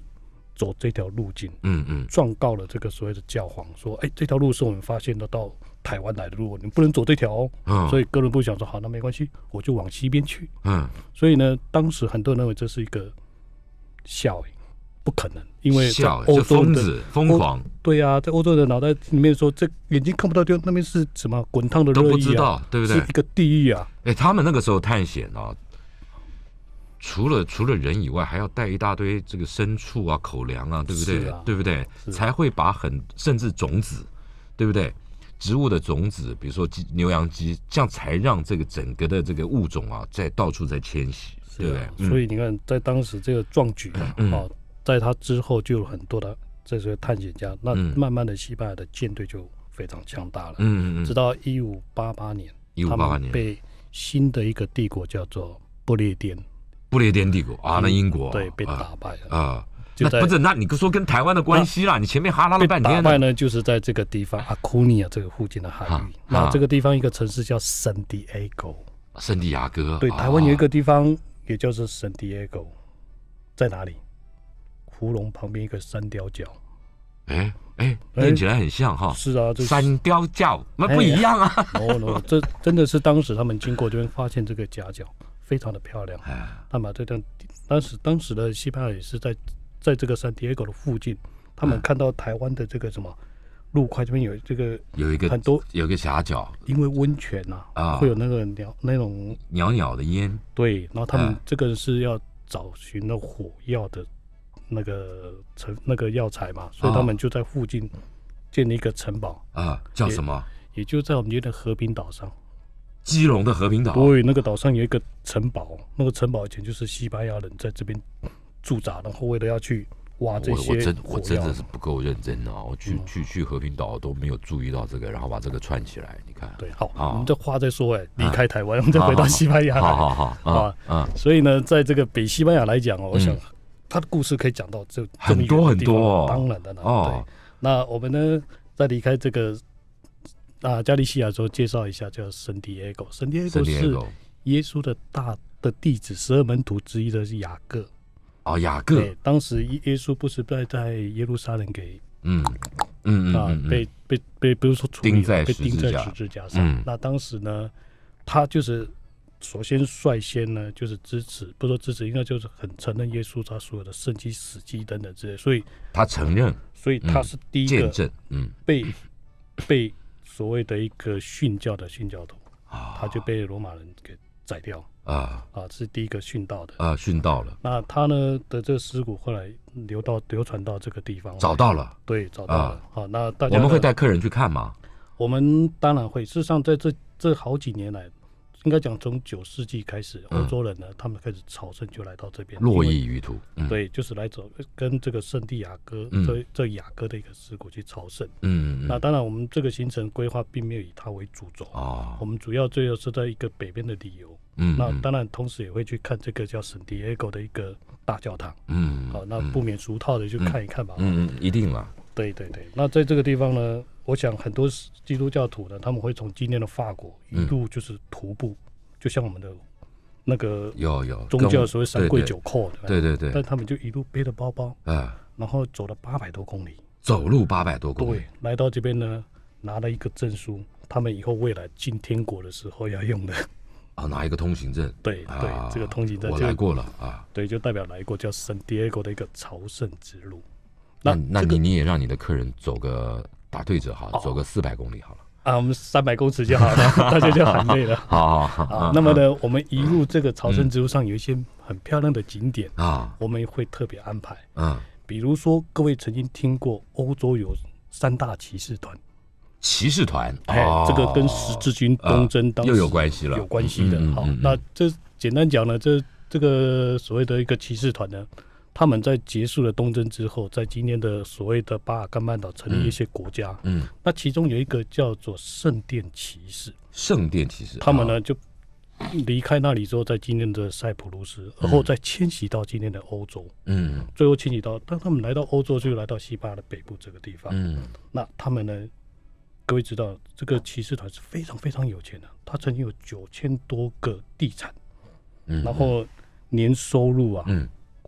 走这条路径。嗯嗯。状告了这个所谓的教皇，说：“哎，这条路是我们发现的道。”台湾来的路，你不能走这条哦。嗯，所以哥伦布想说，好，那没关系，我就往西边去。嗯，所以呢，当时很多人认为这是一个效应，不可能，因为欧洲子疯狂，对呀，在欧洲的脑袋里面说，这眼睛看不到，丢那边是什么滚烫的都不知道，对不对？是一个地狱啊！哎，他们那个时候探险啊，除了除了人以外，还要带一大堆这个牲畜啊、口粮啊，对不对？对不对？才会把很甚至种子，对不对？植物的种子，比如说鸡、牛、羊、鸡，这样才让这个整个的这个物种啊，在到处在迁徙，对不对？所以你看，在当时这个壮举啊，在他之后就有很多的这些探险家，那慢慢的，西班牙的舰队就非常强大了，嗯嗯嗯，直到一五八八年，一五八八年被新的一个帝国叫做不列颠，不列颠帝国啊，那英国对被打败了啊。就在不是？那你不说跟台湾的关系啦？你前面哈拉了半天。打败呢，就是在这个地方阿库尼亚这个附近的海域。那这个地方一个城市叫圣地亚哥。圣地亚哥。对，台湾有一个地方，也叫做圣地亚哥，在哪里？胡龙旁边一个三雕角。哎哎，念起来很像哈。是啊，三雕角那不一样啊。哦，这真的是当时他们经过这边，发现这个夹角非常的漂亮。那么这段当时当时的西班牙也是在。在这个山 a n 的附近，他们看到台湾的这个什么路块这边有这个有一个很多有个峡角，因为温泉呐啊会有那个鸟那种袅袅的烟对，然后他们这个是要找寻那火药的那个成那个药材嘛，所以他们就在附近建了一个城堡啊，叫什么？也就在我们的和平岛上，基隆的和平岛对，那个岛上有一个城堡，那个城堡以前就是西班牙人在这边。驻扎，然后为了要去挖这些，我真我真的是不够认真哦。去去去和平岛都没有注意到这个，然后把这个串起来。你看，对，好，我们这话再说哎，离开台湾，我们再回到西班牙。好好啊，嗯。所以呢，在这个北西班牙来讲哦，我想他的故事可以讲到这，很多很多，当然的了。哦，那我们呢，在离开这个啊，加利西亚时候，介绍一下叫圣迭戈。圣 g o 是耶稣的大的弟子，十二门徒之一的是雅各。啊，雅各，对，当时耶耶稣不是在在耶路撒冷给，嗯嗯嗯啊，被被被，比如说处被钉在十字架上。那当时呢，他就是首先率先呢，就是支持，不说支持，应该就是很承认耶稣他所有的生计死记等等之类。所以他承认，所以他是第一个见证，嗯，被被所谓的一个殉教的殉教徒啊，他就被罗马人给宰掉。啊啊！是第一个殉道的啊，殉道了。那他呢的这尸骨后来流到流传到这个地方，找到了。对，找到了啊。那大家我们会带客人去看吗？我们当然会。事实上，在这这好几年来，应该讲从九世纪开始，欧洲人呢，他们开始朝圣就来到这边，落邑于途。对，就是来走跟这个圣地雅哥这这雅哥的一个尸骨去朝圣。嗯，那当然我们这个行程规划并没有以它为主轴啊，我们主要最后是在一个北边的旅游。嗯，那当然，同时也会去看这个叫圣地迭戈的一个大教堂。嗯，好，那不免俗套的就看一看吧。嗯嗯，一定啦，对对对，那在这个地方呢，我想很多基督教徒呢，他们会从今天的法国一路就是徒步，就像我们的那个有有宗教所谓三跪九叩，对对对，但他们就一路背着包包，啊，然后走了八百多公里，走路八百多公里，对，来到这边呢，拿了一个证书，他们以后未来进天国的时候要用的。啊，拿一个通行证。对对，这个通行证我来过了啊。对，就代表来过，叫圣迭戈的一个朝圣之路。那那你你也让你的客人走个打对折哈，走个四百公里好了。啊，我们三百公尺就好了，大家就喊累了。好，好那么呢，我们一路这个朝圣之路上有一些很漂亮的景点啊，我们会特别安排嗯，比如说各位曾经听过欧洲有三大骑士团。骑士团，哎，这个跟十字军东征当又有关系了，有关系的。好，那这简单讲呢，这这个所谓的一个骑士团呢，他们在结束了东征之后，在今天的所谓的巴尔干半岛成立一些国家。嗯，那其中有一个叫做圣殿骑士，圣殿骑士，他们呢就离开那里之后，在今天的塞浦路斯，然后再迁徙到今天的欧洲。嗯，最后迁徙到，当他们来到欧洲，就来到西巴的北部这个地方。嗯，那他们呢？各位知道，这个骑士团是非常非常有钱的。他曾经有九千多个地产，嗯，然后年收入啊，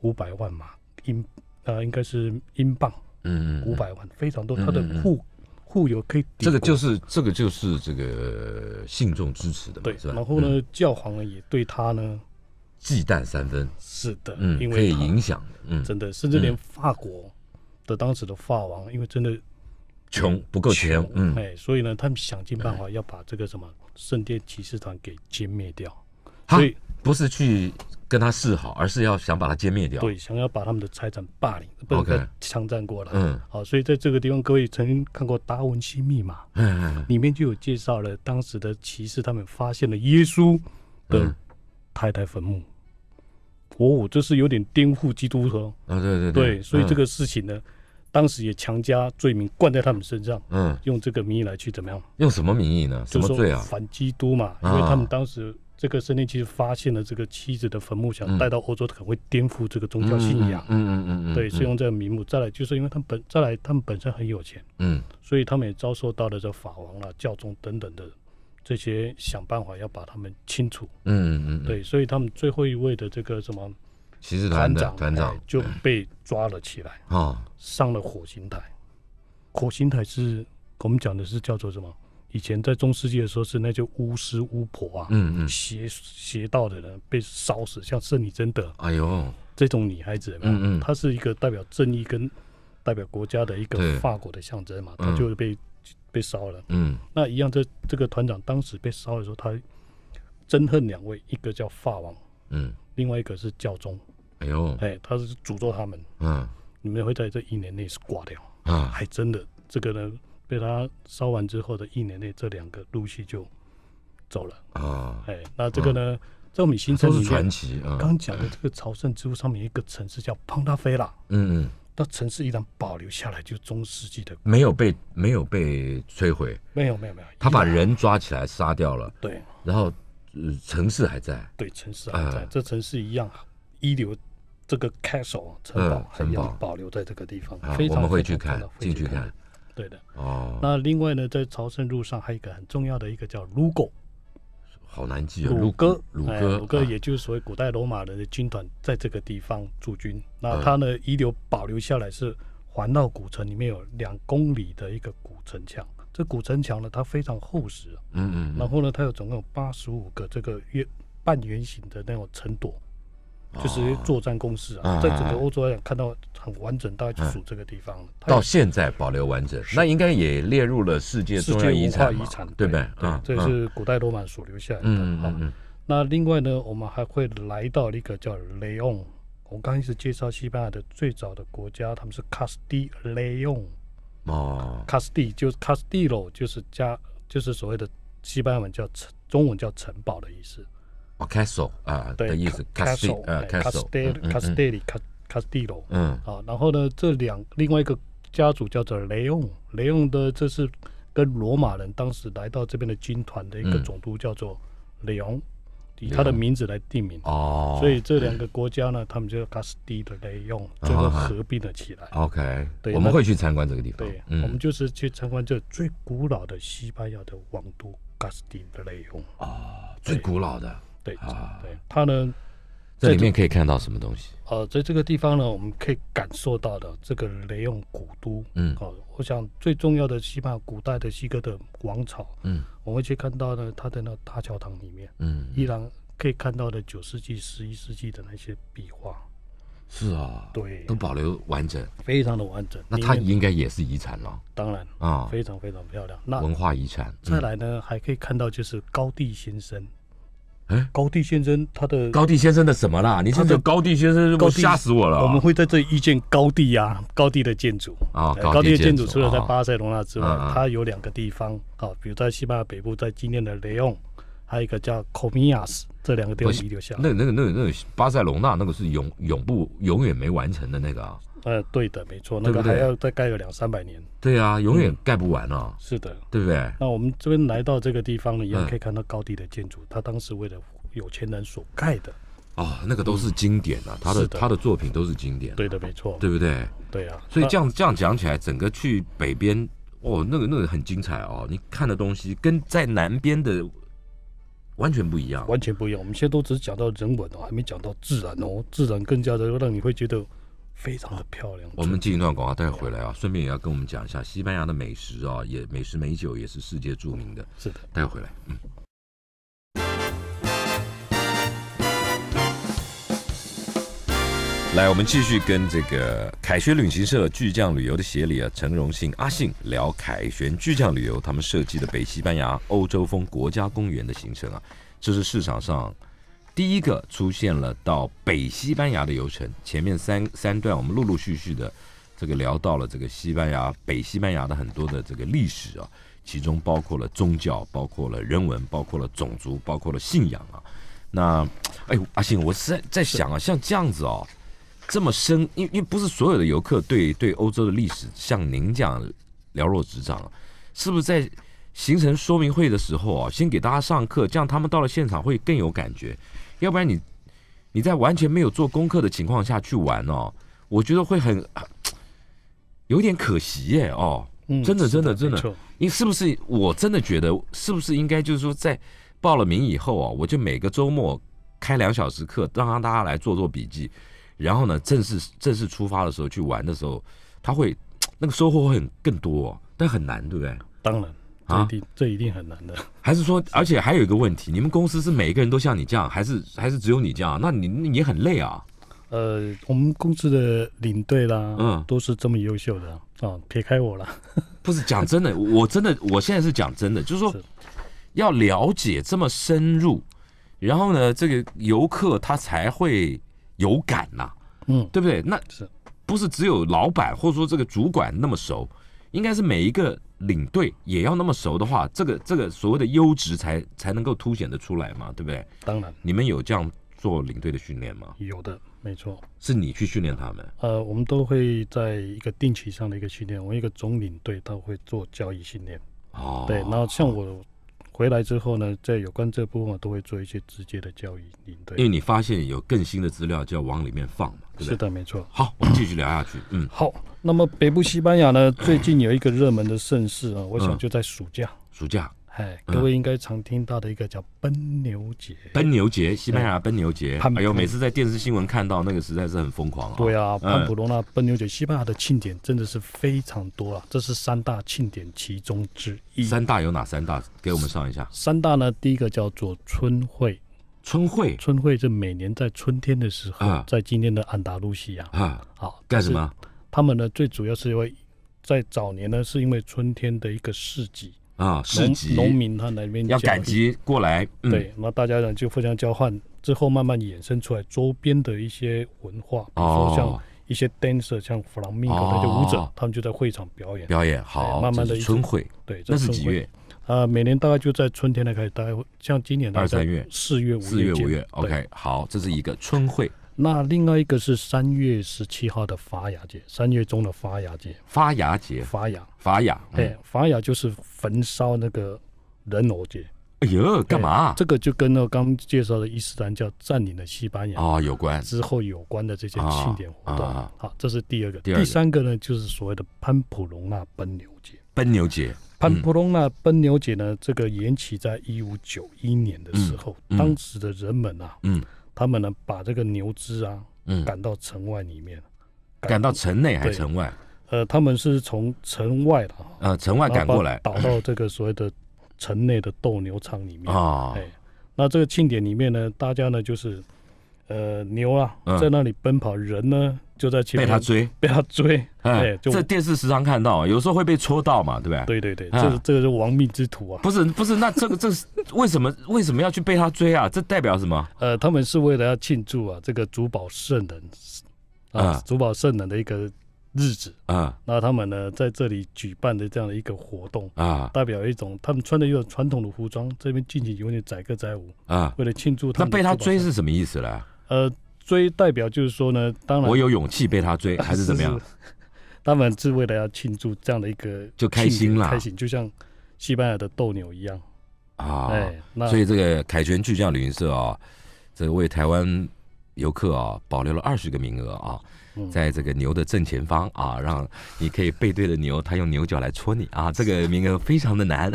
五百万嘛，英啊，应该是英镑，嗯，五百万，非常多。他的户户有可以，这个就是这个就是这个信众支持的嘛，然后呢，教皇也对他呢忌惮三分，是的，嗯，可以影响，嗯，真的，甚至连法国的当时的法王，因为真的。穷不够穷，嗯，哎，所以呢，他们想尽办法要把这个什么圣殿骑士团给歼灭掉，所以不是去跟他示好，而是要想把他歼灭掉，对，想要把他们的财产霸领，不可强占过来，嗯，好，所以在这个地方，各位曾经看过达文西密码，嗯嗯，里面就有介绍了当时的骑士他们发现了耶稣的太太坟墓，哦，这是有点颠覆基督徒，啊对对对，所以这个事情呢。当时也强加罪名灌在他们身上，嗯，用这个名义来去怎么样？用什么名义呢？什么罪啊？反基督嘛，因为他们当时这个圣殿其实发现了这个妻子的坟墓，想带到欧洲可能会颠覆这个宗教信仰，嗯嗯嗯嗯，对，是用这个名目。再来就是因为他们本，再来他们本身很有钱，嗯，所以他们也遭受到了这法王啦、教宗等等的这些想办法要把他们清除，嗯嗯嗯，对，所以他们最后一位的这个什么？骑士团长就被抓了起来，啊，上了火星台。火星台是，我们讲的是叫做什么？以前在中世纪的时候是那叫巫师、巫婆啊，嗯嗯，邪邪道的人被烧死，像圣女贞德，哎呦，这种女孩子嘛，嗯嗯，她是一个代表正义跟代表国家的一个法国的象征嘛，她就被被烧了，嗯，那一样，这这个团长当时被烧的时候，他憎恨两位，一个叫法王，嗯，另外一个是教宗。哎呦，哎，他是诅咒他们，嗯，你们会在这一年内是挂掉，啊，还真的，这个呢，被他烧完之后的一年内，这两个陆续就走了，啊，哎，那这个呢，在我们新城里面，是传奇。刚刚讲的这个朝圣之路上面一个城市叫庞大菲拉，嗯嗯，那城市依然保留下来，就中世纪的，没有被没有被摧毁，没有没有没有，他把人抓起来杀掉了，对，然后，城市还在，对，城市还在，这城市一样一流。这个 castle 城堡还要保留在这个地方，我们会去看进去看，对的。哦，那另外呢，在朝圣路上还有一个很重要的一个叫 Lugo，好难记啊。l u g o l u 也就是所谓古代罗马人的军团在这个地方驻军。那它呢，遗留保留下来是环绕古城里面有两公里的一个古城墙。这古城墙呢，它非常厚实，嗯嗯，然后呢，它有总共有八十五个这个圆半圆形的那种城垛。就是作战公事啊，在整个欧洲来讲，看到很完整，大概就属这个地方。了。到现在保留完整，那应该也列入了世界世界文化遗产，对不对？啊，这是古代罗马所留下来的。嗯那另外呢，我们还会来到一个叫雷昂。我刚一直介绍西班牙的最早的国家，他们是卡斯蒂雷昂。哦。卡斯蒂就是卡斯蒂罗，就是加，就是所谓的西班牙文叫城，中文叫城堡的意思。哦，castle 啊的意思，castle，呃 c a s t e l l c a s t e l l i c a s t i l l o 嗯。啊，然后呢，这两另外一个家族叫做雷昂，雷昂的这是跟罗马人当时来到这边的军团的一个总督叫做雷昂，以他的名字来定名。哦。所以这两个国家呢，他们就 c a s t i l l 雷用，最后合并了起来。OK。我们会去参观这个地方。对，我们就是去参观这最古老的西班牙的王都 c a s t i l l 雷用。哦，最古老的。对，啊，对它呢，这里面可以看到什么东西？呃，在这个地方呢，我们可以感受到的这个雷用古都，嗯，哦，我想最重要的西班牙古代的西哥的王朝，嗯，我们去看到呢，它的那大教堂里面，嗯，依然可以看到的九世纪、十一世纪的那些壁画，是啊，对，都保留完整，非常的完整。那它应该也是遗产了，当然啊，非常非常漂亮，那文化遗产。再来呢，还可以看到就是高地新生。哎，高地先生，他的高地先生的什么啦？你说这高地先生，吓死我了！我们会在这里遇见高地呀，高地的建筑啊，高地的建筑除了在巴塞罗那之外，它有两个地方啊，比如在西班牙北部，在今天的雷昂，还有一个叫 Comillas，这两个地方遗留下那那、那、那、那巴塞罗那那个是永、永不、永远没完成的那个啊。呃，对的，没错，那个还要再盖个两三百年。对啊，永远盖不完呢。是的，对不对？那我们这边来到这个地方呢，一样可以看到高地的建筑，他当时为了有钱人所盖的。哦，那个都是经典啊，他的他的作品都是经典。对的，没错，对不对？对啊，所以这样这样讲起来，整个去北边哦，那个那个很精彩哦，你看的东西跟在南边的完全不一样，完全不一样。我们现在都只讲到人文哦，还没讲到自然哦，自然更加的让你会觉得。非常的漂亮。我们进一段广告，待会回来啊，顺便也要跟我们讲一下西班牙的美食啊，也美食美酒也是世界著名的。是的，待会回来。嗯。来，我们继续跟这个凯旋旅行社巨匠旅游的协理啊陈荣信阿信聊凯旋巨匠旅游他们设计的北西班牙欧洲风国家公园的行程啊，这是市场上。第一个出现了到北西班牙的游程，前面三三段我们陆陆续续的，这个聊到了这个西班牙北西班牙的很多的这个历史啊，其中包括了宗教，包括了人文，包括了种族，包括了信仰啊。那，哎呦，阿信，我实在在想啊，像这样子哦，这么深，因为因为不是所有的游客对对欧洲的历史像您这样了若指掌啊，是不是在形成说明会的时候啊，先给大家上课，这样他们到了现场会更有感觉。要不然你，你在完全没有做功课的情况下去玩哦，我觉得会很 有点可惜耶哦，真的真的真的，你是不是？我真的觉得是不是应该就是说，在报了名以后啊，我就每个周末开两小时课，让让大家来做做笔记，然后呢，正式正式出发的时候去玩的时候，他会 那个收获会很更多，但很难，对不对？当然。这啊，这这一定很难的。还是说，而且还有一个问题，你们公司是每一个人都像你这样，还是还是只有你这样？那你也很累啊。呃，我们公司的领队啦，嗯，都是这么优秀的啊。撇开我了，不是讲真的，我真的，我现在是讲真的，就是说要了解这么深入，然后呢，这个游客他才会有感呐，嗯，对不对？那不是只有老板或者说这个主管那么熟，应该是每一个。领队也要那么熟的话，这个这个所谓的优质才才能够凸显的出来嘛，对不对？当然，你们有这样做领队的训练吗？有的，没错，是你去训练他们。呃，我们都会在一个定期上的一个训练，我们一个总领队他会做交易训练。哦，对，然后像我回来之后呢，在有关这部分我都会做一些直接的交易领队。因为你发现有更新的资料，就要往里面放嘛，对不对？是的，没错。好，我们继续聊下去。嗯，好。那么北部西班牙呢，最近有一个热门的盛事啊，我想就在暑假。暑假，哎，各位应该常听到的一个叫奔牛节。奔牛节，西班牙奔牛节，还有每次在电视新闻看到那个，实在是很疯狂啊。对啊，潘普罗纳奔牛节，西班牙的庆典真的是非常多啊，这是三大庆典其中之一。三大有哪三大？给我们上一下。三大呢，第一个叫做春会。春会，春会，是每年在春天的时候，在今天的安达卢西亚啊，好干什么？他们呢，最主要是因为，在早年呢，是因为春天的一个市集啊，市集农民他那边要赶集过来，对，那大家呢就互相交换，之后慢慢衍生出来周边的一些文化，比如说像一些 dancer，像 f l a m 那 n o 舞者，他们就在会场表演，表演好，慢慢的春会，对，这是几月？啊，每年大概就在春天的开始，大概像今年的二三月、四月、五月，四月五月，OK，好，这是一个春会。那另外一个是三月十七号的发芽节，三月中的发芽节。发芽节，发芽，发芽，对，发芽就是焚烧那个人偶节。哎呦，干嘛？这个就跟那刚介绍的伊斯兰教占领了西班牙啊有关，之后有关的这些庆典活动。好，这是第二个。第二个，第三个呢，就是所谓的潘普隆纳奔牛节。奔牛节，潘普隆纳奔牛节呢，这个延起在一五九一年的时候，当时的人们啊。他们呢，把这个牛只啊，赶到城外里面，赶到城内还是城外？呃，他们是从城外的啊，城外赶过来，倒到这个所谓的城内的斗牛场里面啊。哎，那这个庆典里面呢，大家呢就是，呃，牛啊，在那里奔跑，人呢。就在前面被他追，被他追，哎，这电视时常看到，有时候会被戳到嘛，对不对？对对对，这这个是亡命之徒啊！不是不是，那这个这是为什么？为什么要去被他追啊？这代表什么？呃，他们是为了要庆祝啊，这个珠宝圣人啊，珠宝圣人的一个日子啊，那他们呢在这里举办的这样的一个活动啊，代表一种他们穿的种传统的服装，这边进行有点载歌载舞啊，为了庆祝。他那被他追是什么意思呢？呃。追代表就是说呢，当然我有勇气被他追还是怎么样？当然是为了要庆祝这样的一个就开心了，开心就像西班牙的斗牛一样啊！哎，所以这个凯旋巨匠旅行社啊，这个为台湾游客啊保留了二十个名额啊，在这个牛的正前方啊，让你可以背对着牛，他用牛角来戳你啊！这个名额非常的难。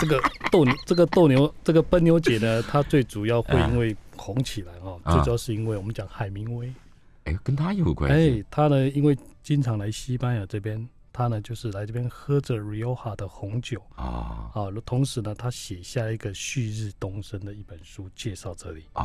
这个斗牛，这个斗牛，这个奔牛姐呢，她最主要会因为。红起来哦，最主要是因为我们讲海明威，哎，跟他有关系。哎，他呢，因为经常来西班牙这边，他呢就是来这边喝着 Rio 哈的红酒啊，啊，同时呢，他写下一个旭日东升的一本书，介绍这里啊。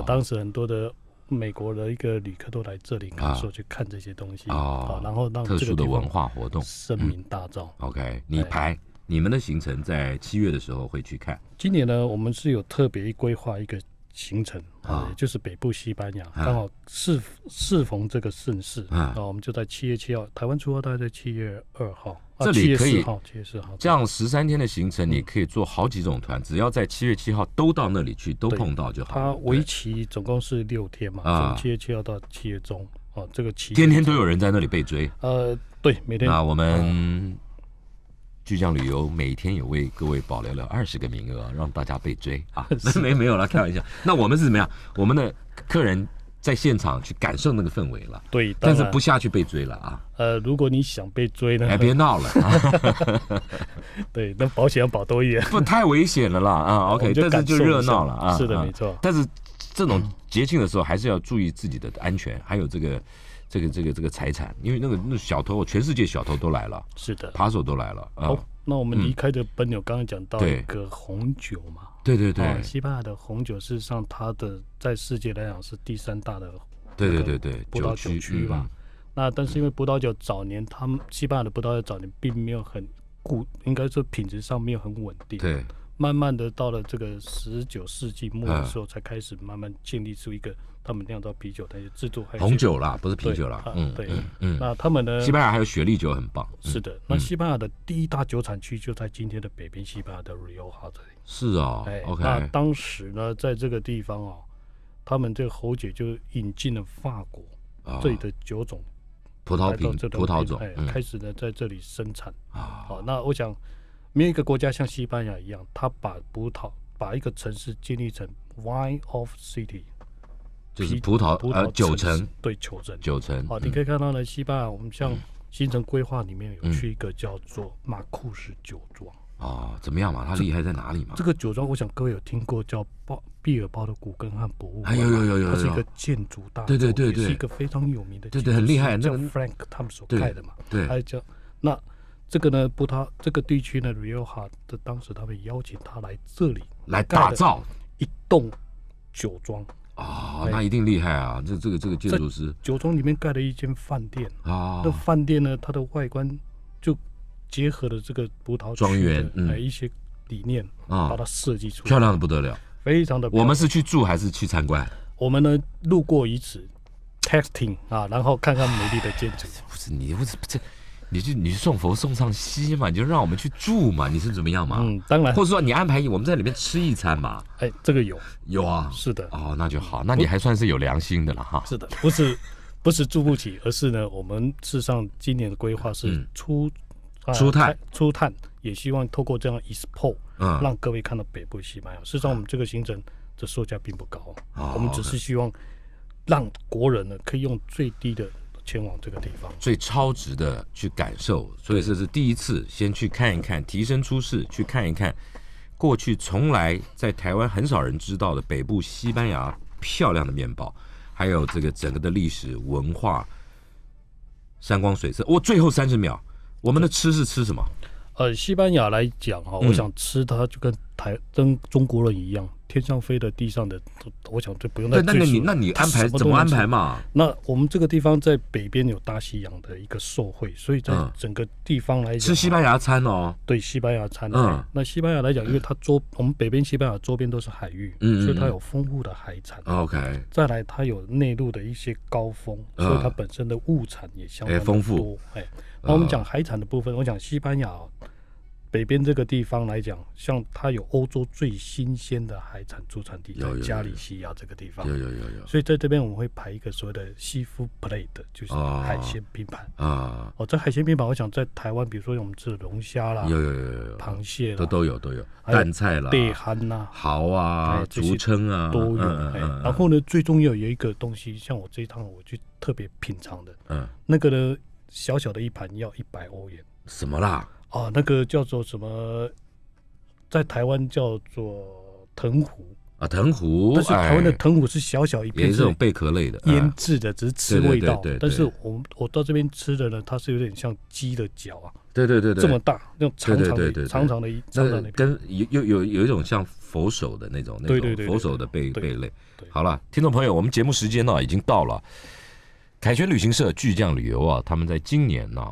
啊，当时很多的美国的一个旅客都来这里感受，去看这些东西啊，然后让特殊的文化活动声名大噪。OK，你排你们的行程在七月的时候会去看。今年呢，我们是有特别规划一个。行程啊，就是北部西班牙，刚好适适逢这个盛世啊，我们就在七月七号，台湾出发大概在七月二号，这里可以，七月四号，这样十三天的行程，你可以做好几种团，只要在七月七号都到那里去，都碰到就好。它为期总共是六天嘛，从七月七号到七月中啊，这个七天天都有人在那里被追，呃，对，每天。那我们。巨江旅游每天也为各位保留了二十个名额，让大家被追啊！没没有了，开玩笑。那我们是怎么样？我们的客人在现场去感受那个氛围了，对，但是不下去被追了啊。呃，如果你想被追呢？哎，别闹了。啊、对，那保险要保多一点，不太危险了啦。啊，OK，但是就热闹了啊。是的，没错。但是这种节庆的时候，还是要注意自己的安全，还有这个。这个这个这个财产，因为那个那小偷，全世界小偷都来了，是的，扒手都来了啊。那我们离开的个奔刚刚讲到一个红酒嘛，对对对，西班牙的红酒事实上它的在世界来讲是第三大的，对对对对，葡萄酒区吧。那但是因为葡萄酒早年，他们西班牙的葡萄酒早年并没有很固，应该说品质上没有很稳定。对，慢慢的到了这个十九世纪末的时候，才开始慢慢建立出一个。他们酿造啤酒，但是制作红酒啦，不是啤酒啦。嗯，对，嗯，那他们呢？西班牙还有雪莉酒很棒。是的，那西班牙的第一大酒产区就在今天的北边西班牙的 Rio 哈这里。是啊，哎，OK。那当时呢，在这个地方哦，他们这个侯姐就引进了法国这里的酒种葡萄品种，葡萄种开始呢在这里生产啊。好，那我想没有一个国家像西班牙一样，他把葡萄把一个城市建立成 wine of city。是葡萄，呃，九成对，九成九成。好，你可以看到呢，西班牙我们像新城规划里面有去一个叫做马库斯酒庄。哦，怎么样嘛？它厉害在哪里嘛？这个酒庄，我想各位有听过叫包毕尔包的古根汉博物馆。有有有有。它是一个建筑大对对对对，是一个非常有名的，对对，很厉害。叫 Frank 他们所盖的嘛。对。还有叫那这个呢，葡萄这个地区呢，Rioja 的，当时他们邀请他来这里来打造一栋酒庄。啊，那一定厉害啊！这这个这个建筑师，酒庄里面盖了一间饭店啊。那饭店呢，它的外观就结合了这个葡萄庄园嗯，一些理念啊，把它设计出来，漂亮的不得了，非常的。我们是去住还是去参观？我们呢路过一次。t e s t i n g 啊，然后看看美丽的建筑。不是你不是不这。你去，你去送佛送上西嘛，你就让我们去住嘛，你是怎么样嘛？嗯，当然。或者说你安排我们在里面吃一餐嘛？哎，这个有，有啊。是的。哦，那就好。那你还算是有良心的了哈。是的，不是，不是住不起，而是呢，我们事实上今年的规划是出出探，出探，也希望透过这样 e x p o 嗯，让各位看到北部西班牙。事实上，我们这个行程的售价并不高，我们只是希望让国人呢可以用最低的。前往这个地方最超值的去感受，所以这是第一次先去看一看，提升出世去看一看，过去从来在台湾很少人知道的北部西班牙漂亮的面包，还有这个整个的历史文化、山光水色。我最后三十秒，我们的吃是吃什么？呃，西班牙来讲哈，我想吃它就跟台跟中国人一样。天上飞的，地上的，我想就不用。那那你那你安排怎么安排嘛？那我们这个地方在北边有大西洋的一个受惠，所以在整个地方来讲，吃西班牙餐哦，对，西班牙餐。嗯，那西班牙来讲，因为它周我们北边西班牙周边都是海域，嗯嗯，所以它有丰富的海产。OK。再来，它有内陆的一些高峰，所以它本身的物产也相当丰富。哎，那我们讲海产的部分，我讲西班牙。北边这个地方来讲，像它有欧洲最新鲜的海产主产地在加利西亚这个地方。有有有有。所以在这边我们会排一个所谓的西 d plate，就是海鲜拼盘啊。哦，这海鲜拼盘，我想在台湾，比如说我们吃龙虾啦，有有有有。螃蟹都都有都有。蛋菜啦。贝憨呐。蚝啊，竹蛏啊，都有。然后呢，最重要有一个东西，像我这一趟我去特别品尝的，嗯，那个呢，小小的一盘要一百欧元。什么啦？哦，那个叫做什么，在台湾叫做藤壶啊，藤壶。但是台湾的藤壶是小小一片，是种贝壳类的，腌制的，只是吃味道。但是我们我到这边吃的呢，它是有点像鸡的脚啊，对对对，这么大，那种长长、的、长长的一，的，跟有有有有一种像佛手的那种那种佛手的贝贝类。好了，听众朋友，我们节目时间呢已经到了，凯旋旅行社巨匠旅游啊，他们在今年呢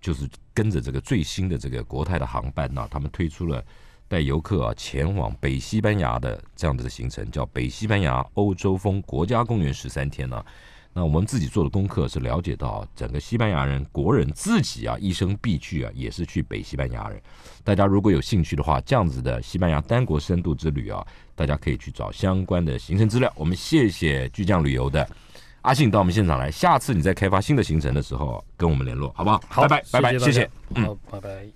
就是。跟着这个最新的这个国泰的航班呢，他们推出了带游客啊前往北西班牙的这样子的行程，叫北西班牙欧洲风国家公园十三天呢。那我们自己做的功课是了解到，整个西班牙人国人自己啊一生必去啊也是去北西班牙人。大家如果有兴趣的话，这样子的西班牙单国深度之旅啊，大家可以去找相关的行程资料。我们谢谢巨匠旅游的。阿信到我们现场来，下次你再开发新的行程的时候跟我们联络，好不好？好，拜拜，拜拜，谢谢，嗯，拜拜。